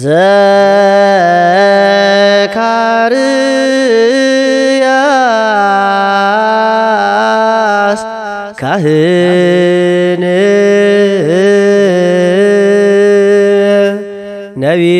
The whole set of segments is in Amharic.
ዘካርያስ ካህን ነቢይ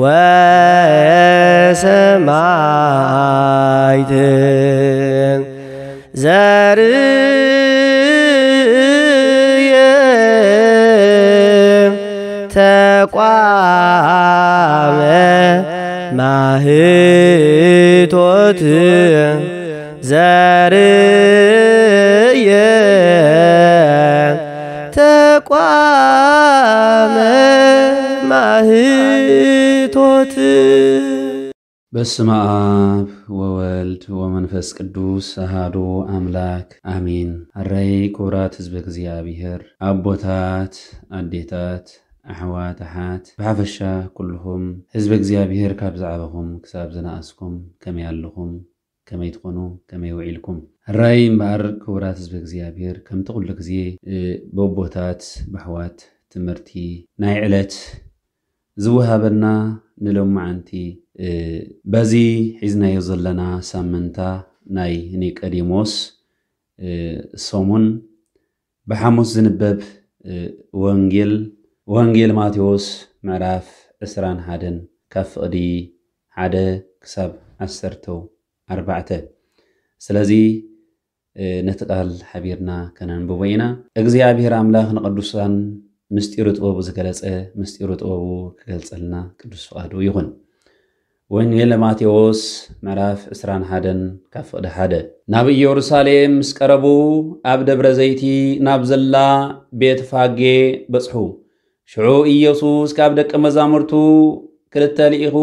ወሰማይት አህቶት ዘርየ ተቋመ ማህቶት በስመ አብ ወወልድ ወመንፈስ ቅዱስ አሃዱ አምላክ አሜን። አራይ ኩብራት ህዝበ እግዚአብሔር አቦታት አዴታት ኣሕዋት ኣሓት ብሓፈሻ ኩልኹም ህዝቢ እግዚኣብሔር ካብ ዝዓበኹም ክሳብ ዝነኣስኩም ከመይ ኣለኹም ከመይ ትኾኑ ከመይ ውዒልኩም ራይ እምበኣር ክቡራት ህዝቢ እግዚኣብሔር ከምቲ ኩሉ ግዜ ብቦታት ባሕዋት ትምህርቲ ናይ ዕለት ዝወሃበና ንሎመዓንቲ በዚ ሒዝናዮ ዘለና ሳምንታ ናይ ኒቀዲሞስ ሰሙን ብሓሙስ ዝንበብ ወንጌል ወንጌል ማቴዎስ ምዕራፍ ዕስራን ሓደን ካብ ፍቕዲ ሓደ ክሳብ ዓሰርተ ኣርባዕተ ስለዚ ነቲ ቃል ሓቢርና ከነንብቦ ኢና እግዚኣብሔር ኣምላኽ ንቅዱሳን ምስጢሩ ጥበቡ ዝገለፀ ምስጢሩ ጥበቡ ክገልፀልና ቅዱስ ፍቓዱ ይኹን ወንጌል ማቴዎስ ምዕራፍ 21 ካብ ፍቕዲ ሓደ ናብ ኢየሩሳሌም ምስ ቀረቡ ኣብ ደብረ ዘይቲ ናብ ዘላ ቤት ፋጌ በፅሑ ሽዑ ኢየሱስ ካብ ደቀ መዛሙርቱ ክልተ ልኢኹ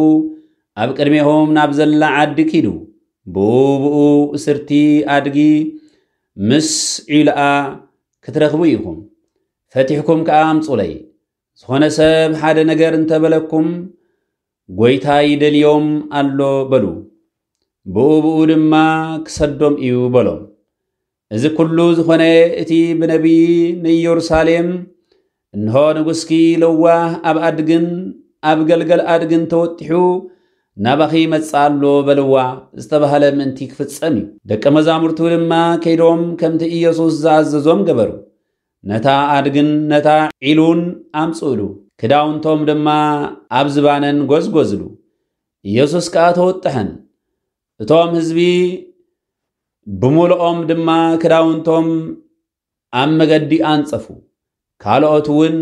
ኣብ ቅድሜኹም ናብ ዘላ ዓዲ ኪዱ ብኡ ብኡ እስርቲ ኣድጊ ምስ ዒልኣ ክትረኽቡ ኢኹም ፈቲሕኩም ከዓ ኣምፁለይ ዝኾነ ሰብ ሓደ ነገር እንተበለኩም ጐይታ ይደልዮም ኣሎ በሉ ብኡ ብኡ ድማ ክሰዶም እዩ በሎም እዚ ኩሉ ዝኾነ እቲ ብነቢይ ንኢየሩሳሌም እንሆ ንጉስኪ ለዋህ ኣብ ኣድግን ኣብ ገልገል ኣድግን ተወጢሑ ናባኺ መጻሎ በልዋ ዝተባህለ ምእንቲ ክፍጸም እዩ ደቀ መዛሙርቱ ድማ ከይዶም ከምቲ ኢየሱስ ዝኣዘዞም ገበሩ ነታ ኣድግን ነታ ዒሉን ኣምጽእሉ ክዳውንቶም ድማ ኣብ ዝባነን ጐዝጐዝሉ ኢየሱስ ከዓ ተወጥሐን እቶም ሕዝቢ ብምሉኦም ድማ ክዳውንቶም ኣብ መገዲ ኣንጸፉ ካልኦት እውን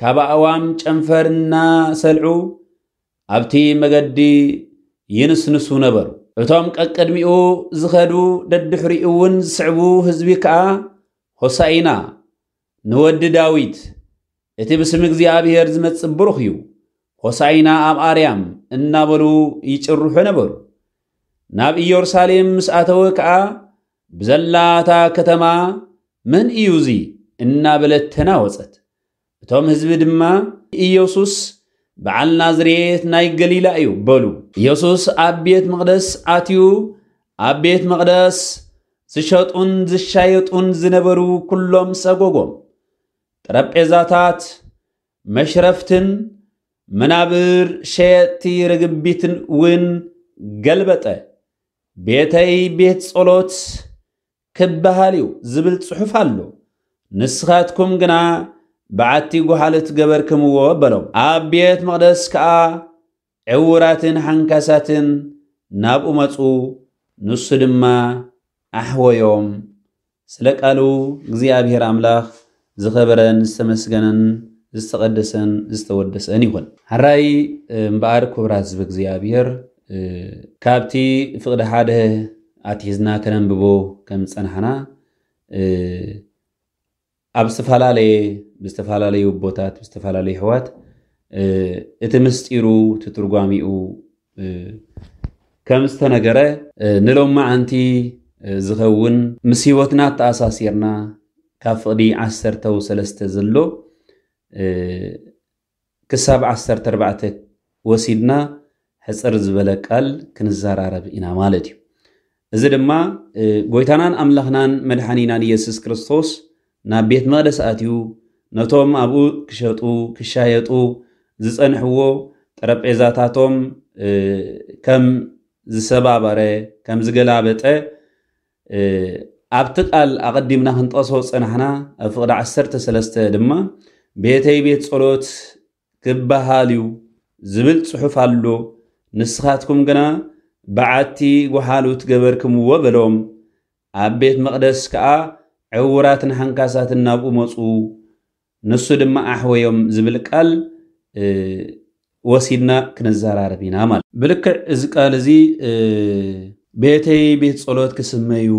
ካብ ኣእዋም ጨንፈር እናሰልዑ ኣብቲ መገዲ ይንስንሱ ነበሩ እቶም ቀቅድሚኡ ዝኸዱ ደድሕሪኡ እውን ዝስዕቡ ህዝቢ ከዓ ሆሳኢና ንወዲ ዳዊት እቲ ብስም እግዚኣብሔር ዝመጽእ ብሩኽ እዩ ሆሳኢና ኣብ ኣርያም እናበሉ ይጭርሑ ነበሩ ናብ ኢየሩሳሌም ምስ ኣተወ ከዓ ብዘላታ ከተማ መን እዩ እዙይ እናበለት ተናወፀት እቶም ህዝቢ ድማ ኢየሱስ በዓል ናዝሬት ናይ ገሊላ እዩ በሉ ኢየሱስ ኣብ ቤት መቕደስ ኣትዩ ኣብ ቤት መቕደስ ዝሸጡን ዝሻየጡን ዝነበሩ ኩሎም ሰጎጎም ጠረጴዛታት መሽረፍትን መናብር ሸየጥቲ ርግቢትን እውን ገልበጠ ቤተይ ቤት ጸሎት ክበሃል እዩ ዝብል ጽሑፍ ኣሎ ንስኻትኩም ግና በዓቲ ጐሓል እትገበርክምዎ በሎም ኣብ ቤት መቕደስ ከዓ ዕውራትን ሓንካሳትን ናብኡ መፁ ንሱ ድማ ኣሕወዮም ስለ ቃሉ እግዚኣብሔር ኣምላኽ ዝኸበረን ዝተመስገነን ዝተቐደሰን ዝተወደሰን ይኹን ሓራይ እምበኣር ክቡራት ዝብ እግዚኣብሔር ካብቲ ፍቕዲ ሓደ ኣትሒዝና ከነንብቦ ከም ዝፀናሕና ኣብ ዝተፈላለየ ብዝተፈላለዩ ኣቦታት ብዝተፈላለዩ ኣሕዋት እቲ ምስጢሩ እቲ ትርጓሚኡ ከም ዝተነገረ ንሎም መዓንቲ ዝኸውን ምስ ሂወትና ተኣሳሲርና ካብ ፍቕዲ 13 ዘሎ ክሳብ 14 ወሲድና ሕፅር ዝበለ ቃል ክንዘራረብ ኢና ማለት እዩ እዚ ድማ ጎይታናን ኣምላኽናን መድሓኒናን ኢየሱስ ክርስቶስ ናብ ቤት መቕደስ ኣትዩ ነቶም ኣብኡ ክሸጡ ክሻየጡ ዝፀንሕዎ ጠረጴዛታቶም ከም ዝሰባበረ ከም ዝገላበጠ ኣብቲ ቃል ኣቐዲምና ክንጠቕሶ ፀናሕና ኣብ ፍቕዲ 13 ድማ ቤተይ ቤት ጸሎት ክበሃል እዩ ዝብል ፅሑፍ ኣሎ ንስኻትኩም ግና በዓቲ ጓሓሉ ትገበርክምዎ በሎም ኣብ ቤት መቕደስ ከዓ ዕውራትን ሃንካሳትን ናብኡ መፁ ንሱ ድማ ኣሕወዮም ዝብል ቃል ወሲድና ክንዘራርብ ኢና ማለት ብልክዕ እዚ ቃል እዚ ቤተይ ቤት ፀሎት ክስመዩ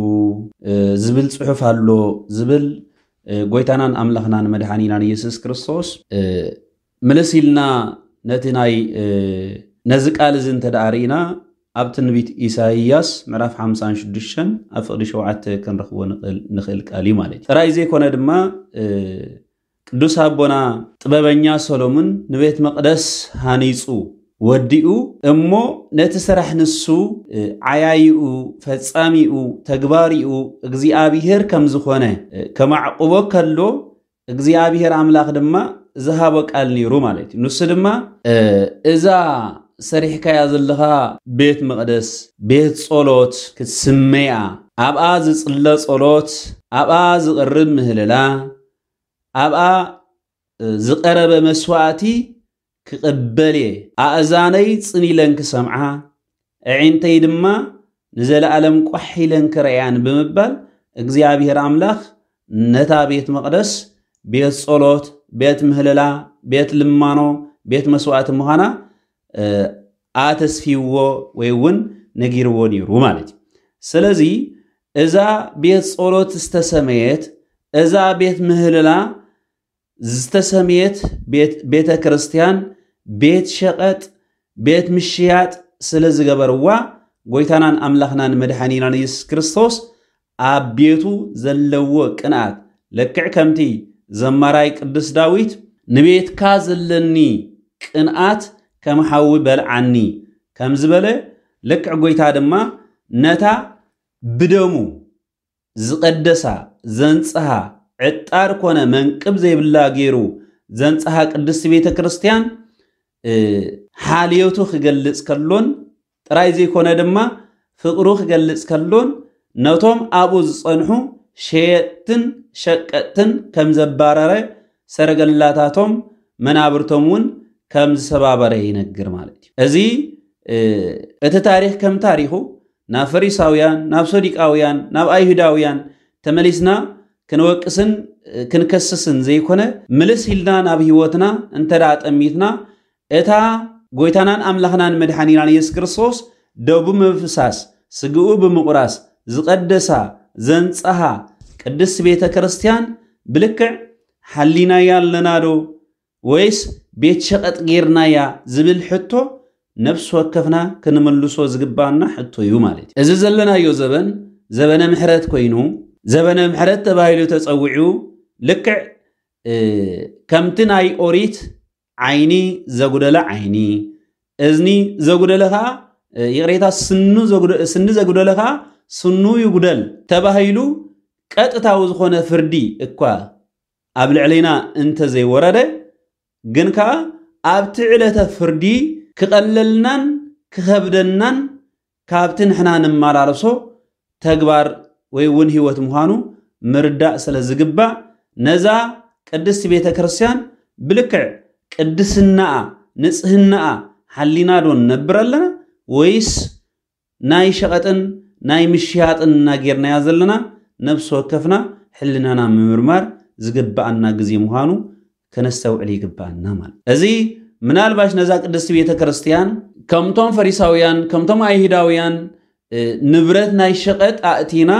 ዝብል ፅሑፍ ኣሎ ዝብል ጎይታናን ኣምላኽናን መድሓኒናን ኢየሱስ ክርስቶስ ምልስ ኢልና ነቲ ናይ ነዚ ቃል እዚ እንተደኣ ርኢና أبت النبيت إسحاقياس مرف حمسان شدشان أفقد شوعت كان رخو نقل نخل كالي مالج فرأي زي كونا دما دوس هبنا تبعني يا سليمان نبيت مقدس هنيسو وديو أمو نتسرح نسو عيايو فتساميو تجباريو أجزي أبيهر كم زخونة كما عقوبك اللو أجزي أبيهر عمل أخدمة ذهبك قالني رومالتي نص دما إذا ሰሪሕካያ ዘለኻ ቤት መቕደስ ቤት ጸሎት ክትስመያ ኣብኣ ዝጽለ ጸሎት ኣብኣ ዝቕርብ ምህለላ ኣብኣ ዝቐረበ መስዋእቲ ክቕበል እየ ኣእዛነይ ኢለን ክሰምዓ ኣዒንተይ ድማ ንዘለኣለም ቋሕ ኢለን ክረአያን ብምባል እግዚኣብሔር ኣምላኽ ነታ ቤት መቕደስ ቤት ጸሎት ቤት ምህለላ ቤት ልማኖ ቤት መስዋእቲ ምዃና አተስፊዎ ወይ እውን ነጊርዎ ነይሩ ማለት እዩ ስለዚ እዛ ቤት ጸሎት ዝተሰመየት እዛ ቤት ምህልላ ዝተሰመየት ቤተ ክርስቲያን ቤት ሸቐጥ ቤት ምሽያጥ ስለ ዝገበርዋ ጎይታናን ኣምላኽናን መድሓኒናን የሱስ ክርስቶስ ኣብ ቤቱ ዘለዎ ቅንኣት ልክዕ ከምቲ ዘማራይ ቅዱስ ዳዊት ንቤትካ ዘለኒ ቅንኣት ከም ሓዊ በልዓኒ ከም ዝበለ ልክዕ ጎይታ ድማ ነታ ብደሙ ዝቐደሳ ዘንፅሃ ዕጣር ኮነ መንቅብ ዘይብላ ገይሩ ዘንፅሃ ቅድስቲ ቤተ ክርስቲያን ሓልዮቱ ክገልፅ ከሎን ጥራይ ዘይኮነ ድማ ፍቅሩ ክገልፅ ከሎን ነቶም ኣብኡ ዝፀንሑ ሸየጥትን ሸቀጥትን ከም ዘባረረ ሰረገላታቶም መናብርቶም እውን ከምዝ ሰባበረ ይነግር ማለት እዩ እዚ እቲ ታሪክ ከም ታሪኹ ናብ ፈሪሳውያን ናብ ሶዲቃውያን ናብ ኣይሁዳውያን ተመሊስና ክንወቅስን ክንከስስን ዘይኮነ ምልስ ኢልና ናብ ሂወትና እንተዳ ጠሚትና እታ ጎይታናን ኣምላኽናን መድሓኒናን ኢየሱስ ክርስቶስ ደቡ ምፍሳስ ስግኡ ብምቑራስ ዝቐደሳ ዘንፀሃ ቅድስ ቤተ ክርስቲያን ብልክዕ ሓሊናያ ኣለና ዶ ወይስ بيت شقت غيرنا يا زبل حتو نفس وكفنا كنملسو زغبانا حتو يو مالتي اذا زلنا يو زبن زبن محرت كوينو زبن محرت تبايلو تصوعو لكع اه كمتناي اوريت عيني زغدلا عيني ازني زغدلها ها يغريتا سنو زغدل سن ها سنو يغدل تبايلو قطتاو زخونه فردي اكوا ابل علينا انت زي ورده ግን ከዓ ኣብቲ ዕለተ ፍርዲ ክቐለልናን ክኸብደናን ካብቲ ንሕና ንመላለሶ ተግባር ወይ እውን ህይወት ምዃኑ ምርዳእ ስለ ዝግባእ ነዛ ቅድስቲ ቤተ ክርስቲያን ብልክዕ ቅድስናኣ ንፅህናኣ ሓሊና ዶ ንነብር ኣለና ወይስ ናይ ሸቐጥን ናይ ምሽያጥን እናጌርናያ ዘለና ነብሲ ወከፍና ሕልናና ምምርማር ዝግባአና ግዜ ምዃኑ ተነስተው ዕሊ ይግባና ማለት እዚ ምናልባሽ ነዛ ቅድስቲ ቤተ ክርስቲያን ከምቶም ፈሪሳውያን ከምቶም ኣይሁዳውያን ንብረት ናይ ሸቐጥ ኣእቲና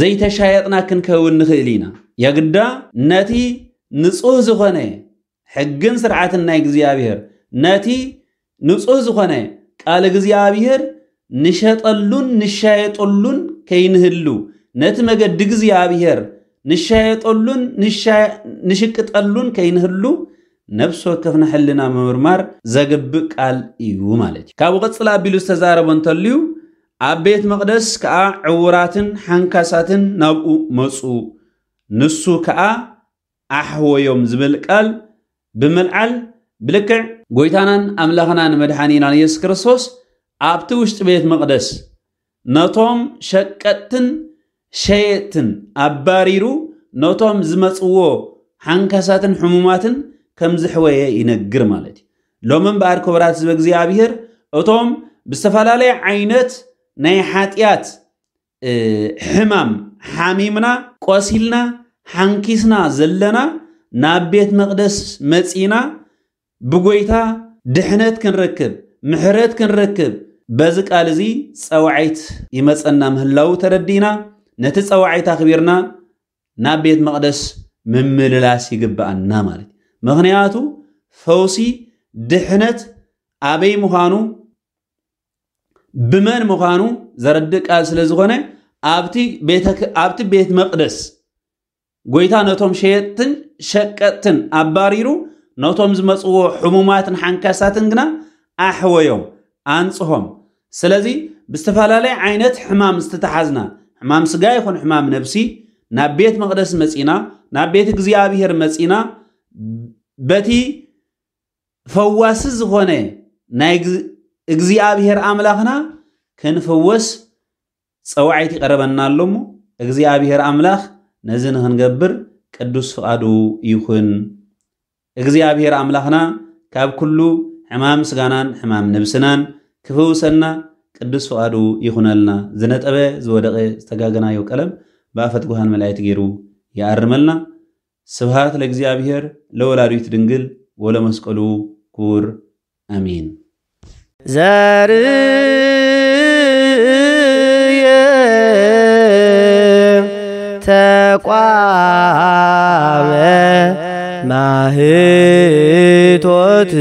ዘይተሻየጥና ክንከውን ንኽእል ኢና የግዳ ነቲ ንጹህ ዝኾነ ሕግን ስርዓትን ናይ እግዚኣብሔር ነቲ ንጹህ ዝኾነ ቃል እግዚኣብሔር ንሸጠሉን ንሻየጠሉን ከይንህሉ ነቲ መገዲ እግዚኣብሔር ንሻየጠሉን ንሽቅጠሉን ከይንህሉ ነብስ ወከፍና ሕልና ምምርማር ዘግብእ ቃል እዩ ማለት እዩ ካብኡ ቐፅል ኣቢሉ ዝተዛረቦ እንተልዩ ኣብ ቤት መቕደስ ከዓ ዕውራትን ሓንካሳትን ናብኡ መፁ ንሱ ከዓ ኣሕወዮም ዝብል ቃል ብምልዓል ብልክዕ ጎይታናን ኣምላኽናን መድሓኒናን ኢየሱስ ክርስቶስ ኣብቲ ውሽጢ ቤት መቕደስ ነቶም ሸቀጥትን ሸየትን ኣባሪሩ ነቶም ዝመፅዎ ሓንካሳትን ሕሙማትን ከም ዝሕወየ ይነግር ማለት እዩ ሎሚ እምበኣር ክቡራት ዝበ እግዚኣብሄር እቶም ብዝተፈላለየ ዓይነት ናይ ሓጢኣት ሕማም ሓሚምና ቆሲልና ሓንኪስና ዘለና ናብ ቤት መቅደስ መፂና ብጎይታ ድሕነት ክንረክብ ምሕረት ክንረክብ በዚ ቃል እዚ ፀዋዒት ይመፀና ምህላው ተረዲና ነቲ ፀዋዒት ኣኽቢርና ናብ ቤት መቕደስ ምምልላስ ይግብአና ማለት እዩ ምክንያቱ ፈውሲ ድሕነት ኣበይ ምዃኑ ብመን ምዃኑ ዘረድእ ቃል ስለ ዝኾነ ኣብቲ ቤት መቅደስ ጎይታ ነቶም ሸየጥትን ሸቀጥትን ኣባሪሩ ነቶም ዝመፅዎ ሕሙማትን ሓንካሳትን ግና ኣሕወዮም ኣንፅሆም ስለዚ ብዝተፈላለየ ዓይነት ሕማም ዝተተሓዝና ሕማም ስጋ ይኹን ሕማም ነብሲ ናብ ቤት መቅደስ መፂና ናብ ቤት እግዚኣብሔር መፂና በቲ ፈዋሲ ዝኾነ ናይ እግዚኣብሔር ኣምላኽና ክንፍወስ ፀዋዒት ይቀረበና ኣሎ እሞ እግዚኣብሔር ኣምላኽ ነዚ ንክንገብር ቅዱስ ፍቓዱ ይኹን እግዚኣብሔር ኣምላኽና ካብ ኩሉ ሕማም ስጋናን ሕማም ነብስናን ክፍውሰና ቅዱስ ፍቓዱ ይኹነልና ዝነጠበ ዝወደቐ ዝተጋገናዮ ቀለም ጉሃን መላእክት ገይሩ ይኣርመልና። ስብሃት ለእግዚአብሔር ለወላዲት ድንግል ወለመስቀሉ ክቡር ኣሚን ዛር ተቋመ ማህቶት